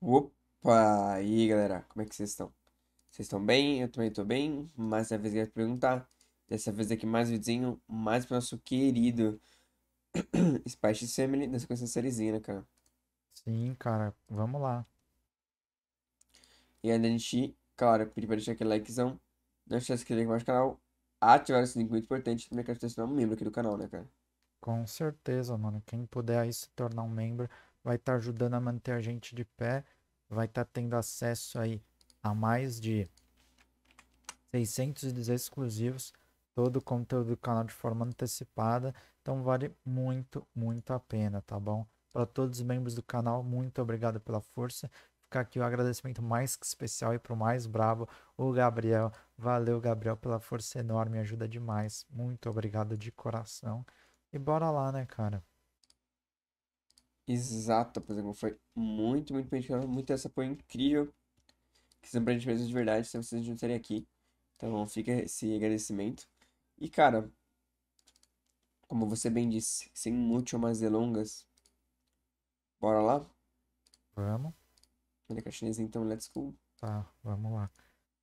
Opa! E aí, galera, como é que vocês estão? Vocês estão bem? Eu também estou bem. Mais uma vez eu ia perguntar. Dessa vez aqui mais um videozinho, mais pro nosso querido Spice Family, nessa sequência sériezinha, né, cara? Sim, cara, vamos lá. E ainda a gente, claro, pedir para deixar aquele likezão, não esquece de se inscrever no nosso canal, ativar o sininho é muito importante, também quero se tornar um membro aqui do canal, né, cara? Com certeza, mano. Quem puder aí se tornar um membro vai estar tá ajudando a manter a gente de pé, vai estar tá tendo acesso aí a mais de 610 exclusivos, todo o conteúdo do canal de forma antecipada, então vale muito, muito a pena, tá bom? Para todos os membros do canal, muito obrigado pela força. Ficar aqui o um agradecimento mais que especial e para o mais bravo, o Gabriel. Valeu, Gabriel, pela força enorme, ajuda demais. Muito obrigado de coração. E bora lá, né, cara? exata, por exemplo, foi muito, muito bem muito essa apoio incrível. Que são pra gente mesmo de verdade, se vocês não estariam aqui. Então fica esse agradecimento. E cara, como você bem disse, sem muito mais delongas, bora lá? Vamos. Olha a chinesa então, let's go. Tá, vamos lá.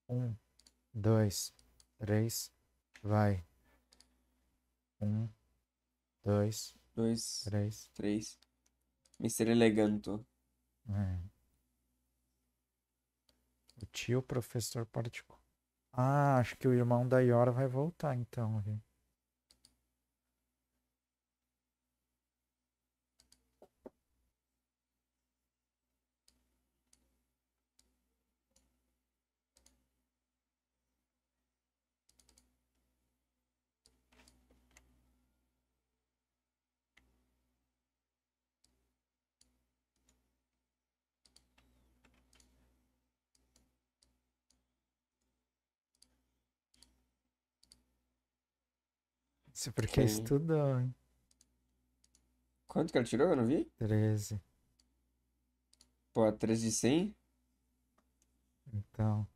Um, dois, três, vai. Um, dois, dois três, três, Mister Eleganto. É. O tio é professor particular. Ah, acho que o irmão da Iora vai voltar então. Gente. Isso porque Quem... estudou, hein? Quanto que ela tirou? Eu não vi? 13. Pô, 13 de 100? Então.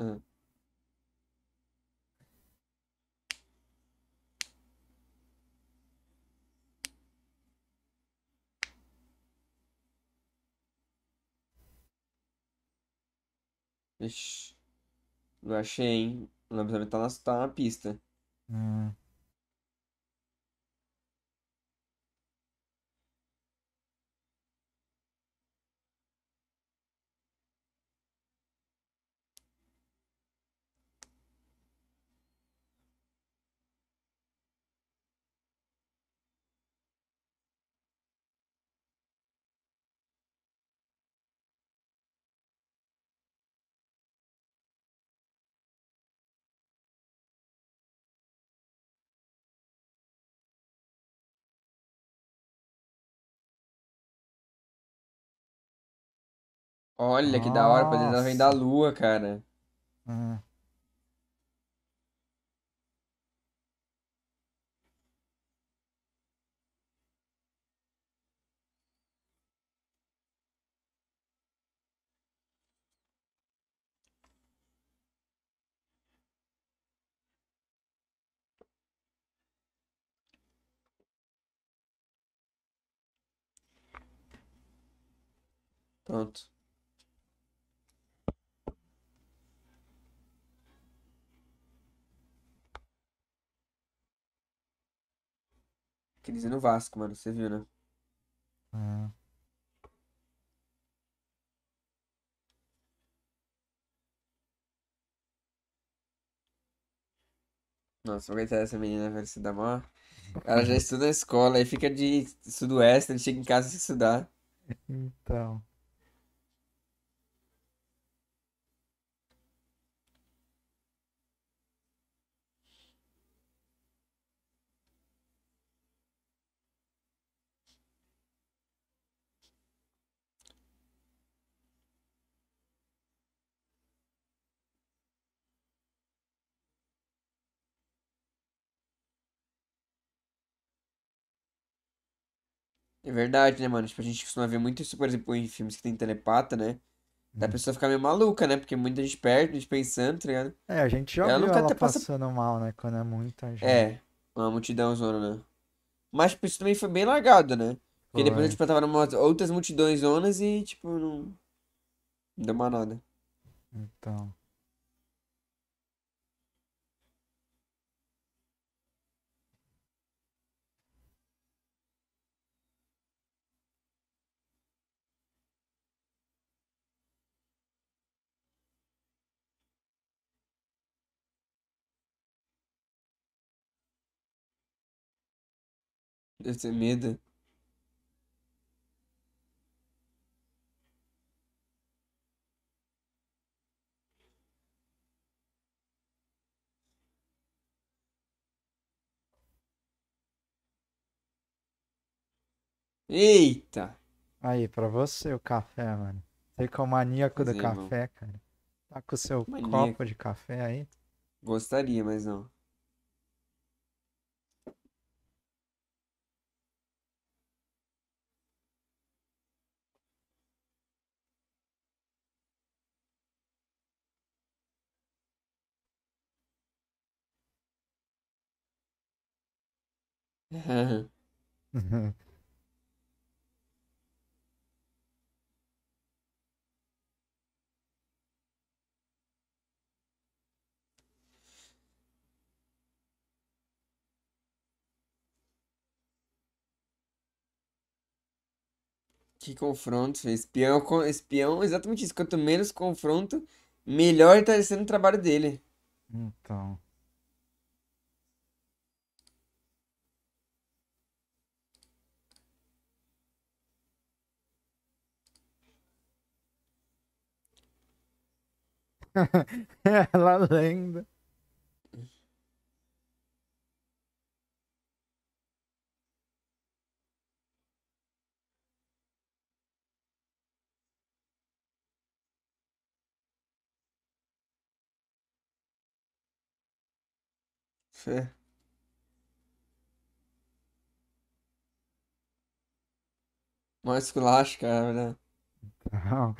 Ah. Ixi. Não achei, hein? O lobisomem tá na, tá na pista. Hum. Olha Nossa. que da hora, pois ela vem da lua, cara. Uhum. Pronto. Crise no Vasco, mano, você viu, né? É. Nossa, vou aguentar essa menina, velho, se dá mó. Ela já estuda na escola, aí fica de sudoeste, ele chega em casa se estudar. Então. É verdade, né, mano? Tipo, a gente costuma ver muito isso, por exemplo, em filmes que tem telepata, né? Da hum. pessoa ficar meio maluca, né? Porque muita gente perde, a gente pensando, tá ligado? É, a gente já ela viu ela passa... passando mal, né? Quando é muita gente. É, uma multidão zona, né? Mas, tipo, isso também foi bem largado, né? Porque depois a gente tipo, tava numa outras multidões zonas e, tipo, não... não deu mais nada. Então... medo. Eita! Aí, pra você o café, mano. Você que é o maníaco do é, irmão. café, cara. Tá com o seu Maníaco. copo de café aí? Gostaria, mas não. Uhum. Que confronto espião, com espião, exatamente isso. Quanto menos confronto, melhor tá sendo o trabalho dele. Então. Ela é, lenda. Fé. Mais é culacho, cara, né? Não.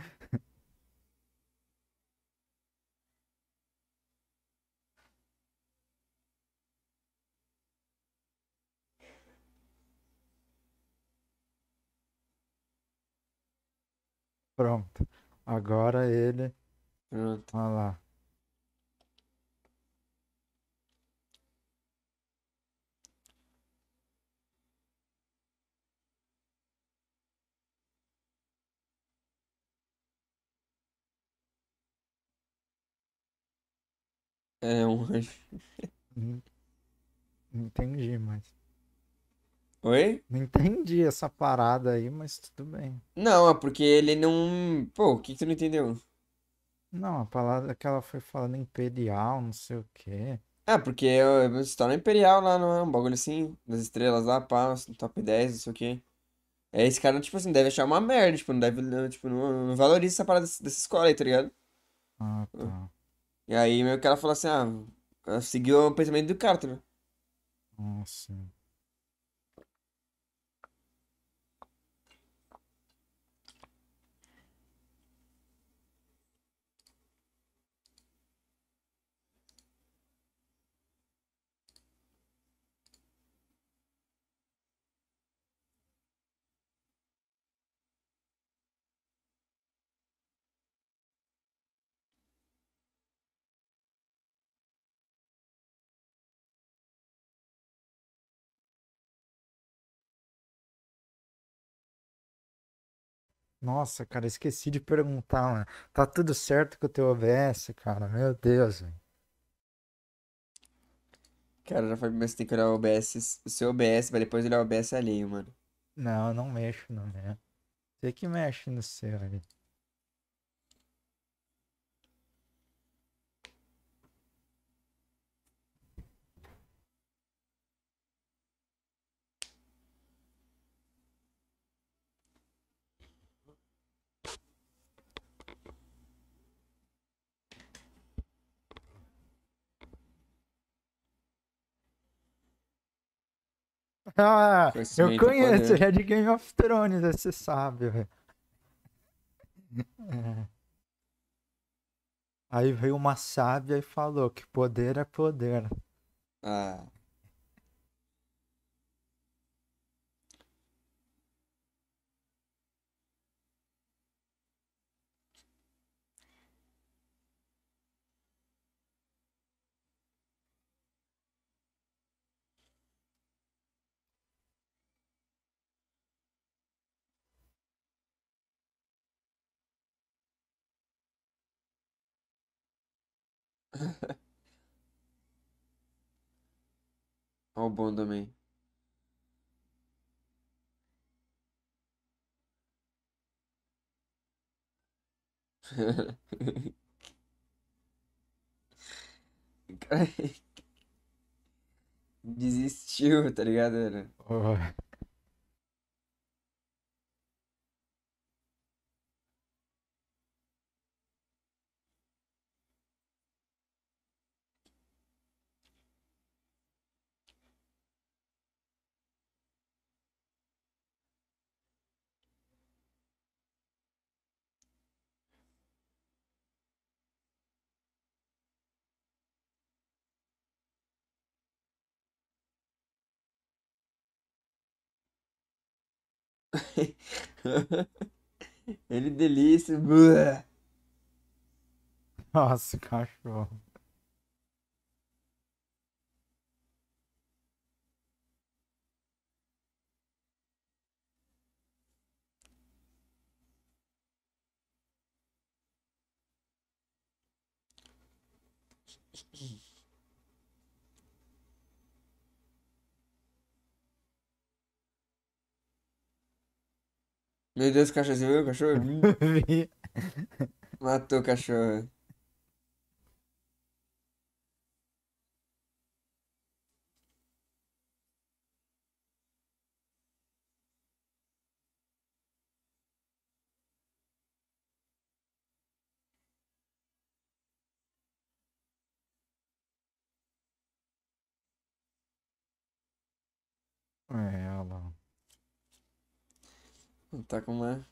Pronto. Agora ele. Pronto. Olha lá. É um anjo. Uhum. Entendi, mas. Oi? Não entendi essa parada aí, mas tudo bem. Não, é porque ele não. Pô, o que, que tu não entendeu? Não, a palavra que ela foi falando imperial, não sei o quê. É, porque eu, se torna tá imperial lá, não é? Um bagulho assim, das estrelas lá, pá, top 10, não sei o quê. É, esse cara, tipo assim, deve achar uma merda, tipo, não deve, tipo, não, não valoriza essa parada dessa, dessa escola aí, tá ligado? Ah, tá. E aí, meu, o cara falou assim, ah, seguiu o pensamento do cara, tá ligado? Ah, sim. Nossa, cara, esqueci de perguntar, mano. Tá tudo certo com o teu OBS, cara? Meu Deus, velho. Cara, já falei, mas você tem que olhar o OBS, o seu OBS, pra depois olhar o OBS alheio, mano. Não, não mexo, não, né? Você que mexe no seu ali. ah, eu conheço, já é de Game of Thrones, você sabe, velho. É. Aí veio uma sábia e falou que poder é poder. Ah. Ó, o bom também. desistiu, tá ligado? Era? Oh. Ele delícia. Nossa, cachorro. Meu Deus, o cachorro, você viu o cachorro? É Matou o cachorro. Tá com uma.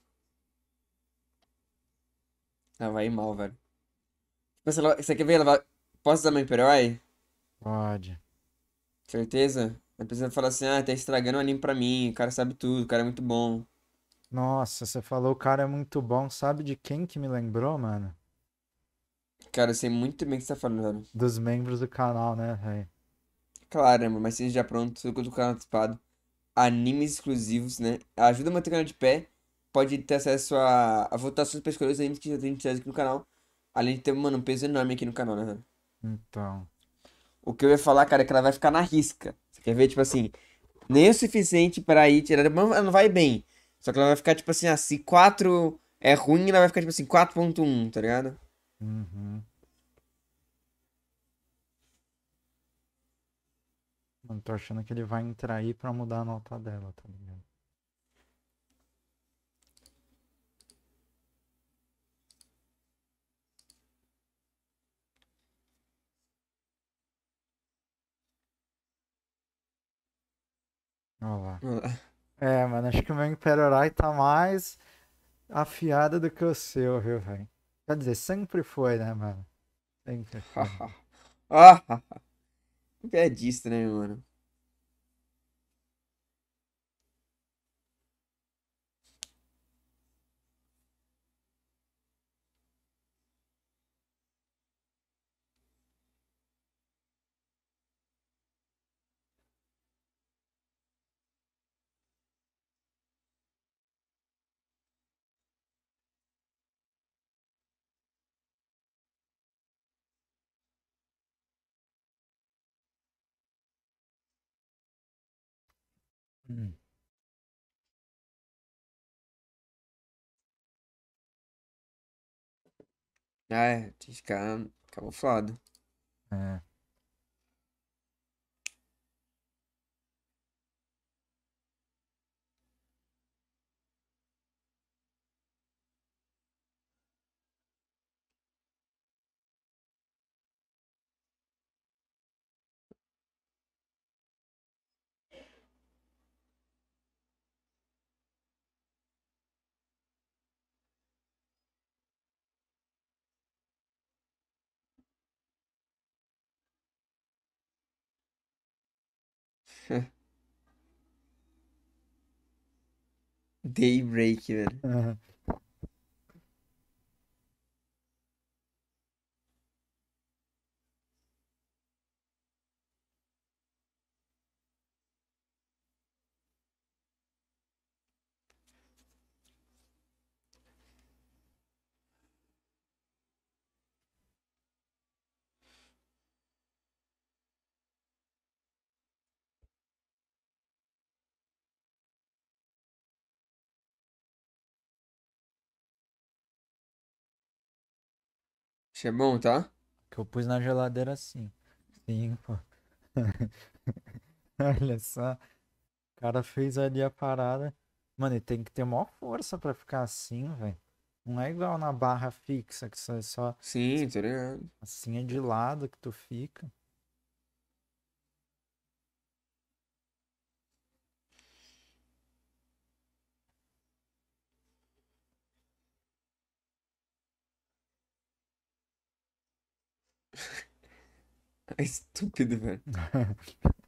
ela ah, vai ir mal, velho. Você, você quer ver? Ela Posso dar meu hiperói? Pode. Certeza? A pessoa fala assim, ah, tá estragando o anime pra mim, o cara sabe tudo, o cara é muito bom. Nossa, você falou o cara é muito bom, sabe de quem que me lembrou, mano? Cara, eu sei muito bem o que você tá falando, Dos membros do canal, né, velho? Claro, né, mas seja já pronto, com o canal antecipado animes exclusivos, né? Ajuda a manter o canal de pé. Pode ter acesso a, a votações para escolher os animes que já tem de aqui no canal. Além de ter, mano, um peso enorme aqui no canal, né? Então. O que eu ia falar, cara, é que ela vai ficar na risca. Você quer ver, tipo assim, nem o suficiente para ir tirar. Ela não vai bem. Só que ela vai ficar, tipo assim, assim, ah, 4 é ruim, ela vai ficar, tipo assim, 4.1, tá ligado? Uhum. Mano, tô achando que ele vai entrar aí pra mudar a nota dela, tá ligado? Olha lá. É, mano, acho que o meu Imperorai tá mais afiado do que o seu, viu, velho? Quer dizer, sempre foi, né, mano? Sempre foi. Ah, ah, ah. Piadista, é né, mano? Hum. Ah, é, tinha que ficar camuflado. É. é Daybreak'i ver. Isso é bom, tá? Que eu pus na geladeira assim. Sim, pô. Olha só. O cara fez ali a parada. Mano, e tem que ter maior força para ficar assim, velho. Não é igual na barra fixa, que só só. Sim, tá ligado? Assim é de lado que tu fica. É estúpido, velho.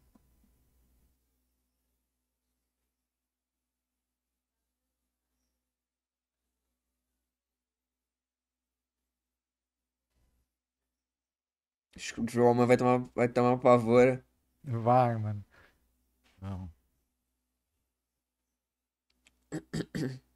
Acho que o Droma vai tomar, vai tomar pavora. Vai, mano. Vamos.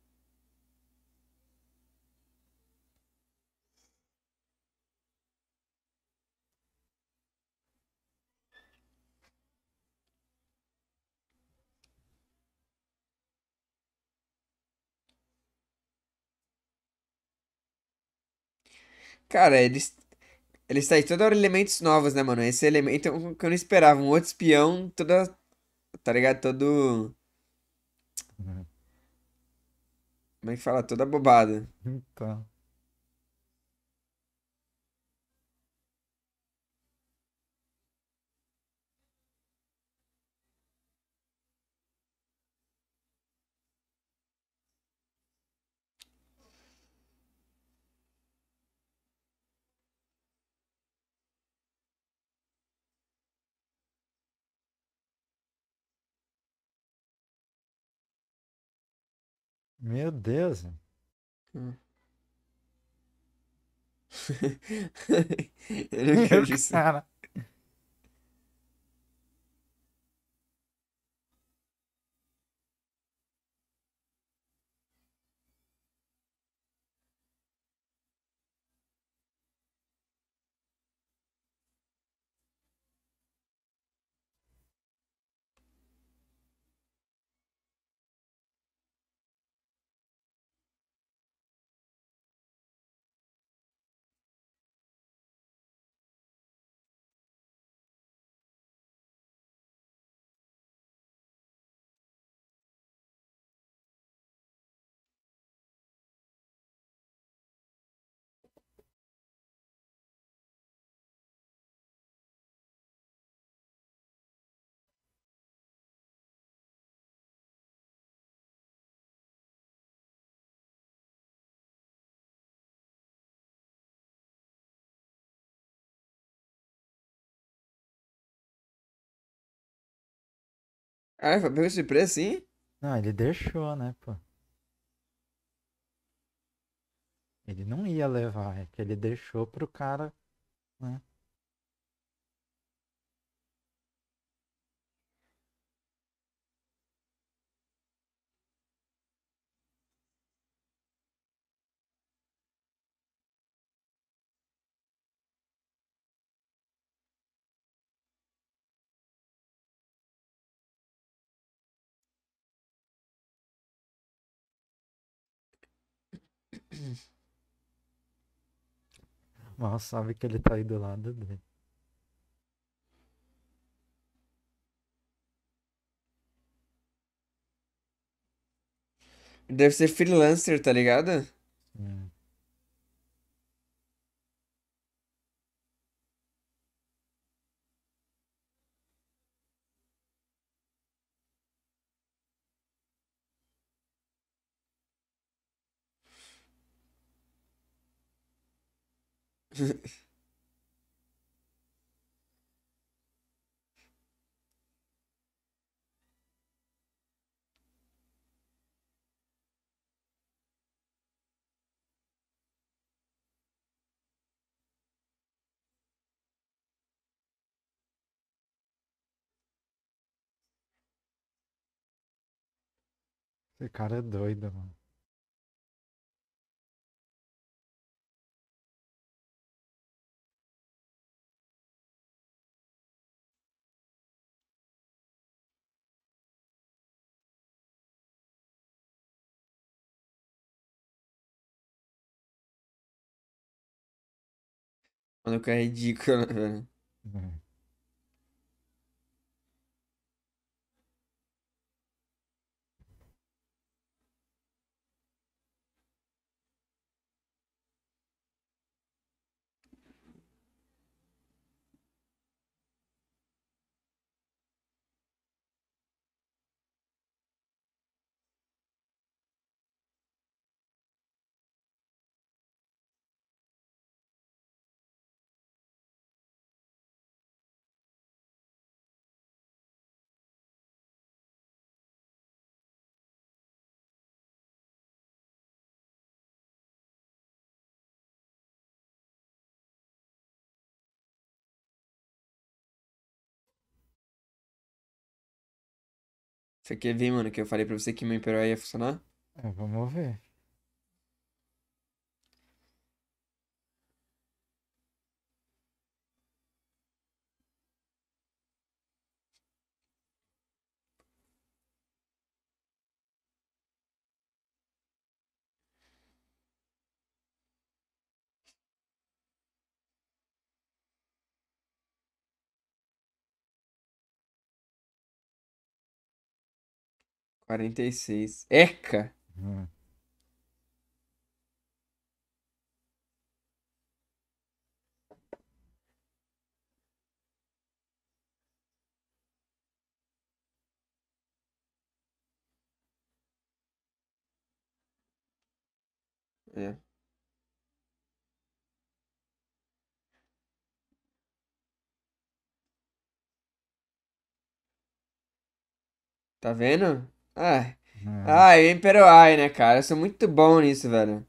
Cara, eles. Eles saem toda hora elementos novos, né, mano? Esse elemento é um que eu não esperava. Um outro espião, toda. Tá ligado? Todo. Uhum. Como é que fala? Toda bobada. Então. Meu Deus. Hum. eu quero isso. Cara. Ah, é, foi pego surpresa sim? Não, ele deixou, né, pô. Ele não ia levar, é que ele deixou pro cara, né? Mal sabe que ele tá aí do lado dele. Deve ser freelancer, tá ligado? Esse cara é doido, mano. Ну-ка, иди, Você quer ver, mano, que eu falei pra você que meu Imperial ia funcionar? É, vamos ver. 46. Eca! Hum. É. Tá vendo? Ah, Ai, ah e Eye, né, cara? Eu sou muito bom nisso, velho.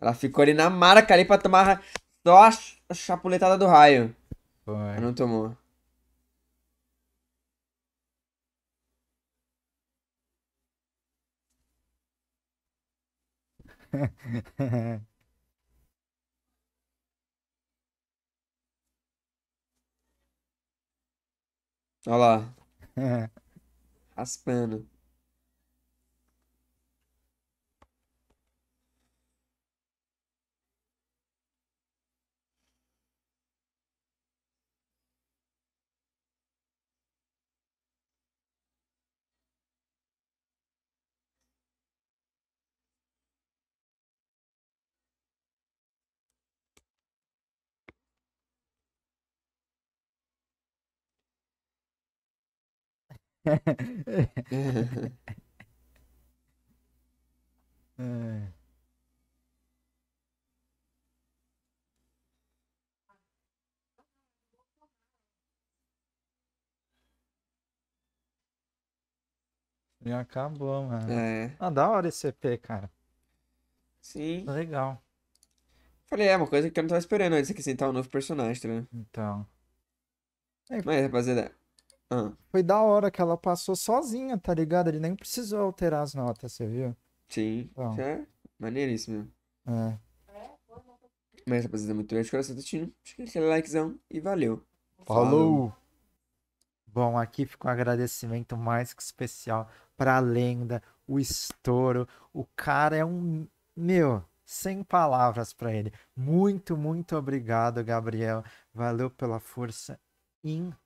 Ela ficou ali na marca ali pra tomar só a, chapuletada do raio. Foi. não tomou. Olha lá. Aspano é. Já acabou, mano. É. Ah, da hora esse EP, cara. Sim. Tá legal. Falei, é uma coisa que eu não tava esperando antes aqui sentar um novo personagem, tá né? Então. É... Mas, rapaziada, ah. Foi da hora que ela passou sozinha, tá ligado? Ele nem precisou alterar as notas, você viu? Sim. Então. É maneiríssimo. É. Mas, rapaziada, é muito obrigado de coração assistindo. Deixa aquele likezão e valeu. Falou. Falou. Bom, aqui fica um agradecimento mais que especial pra lenda, o estouro. O cara é um. Meu, sem palavras para ele. Muito, muito obrigado, Gabriel. Valeu pela força incrível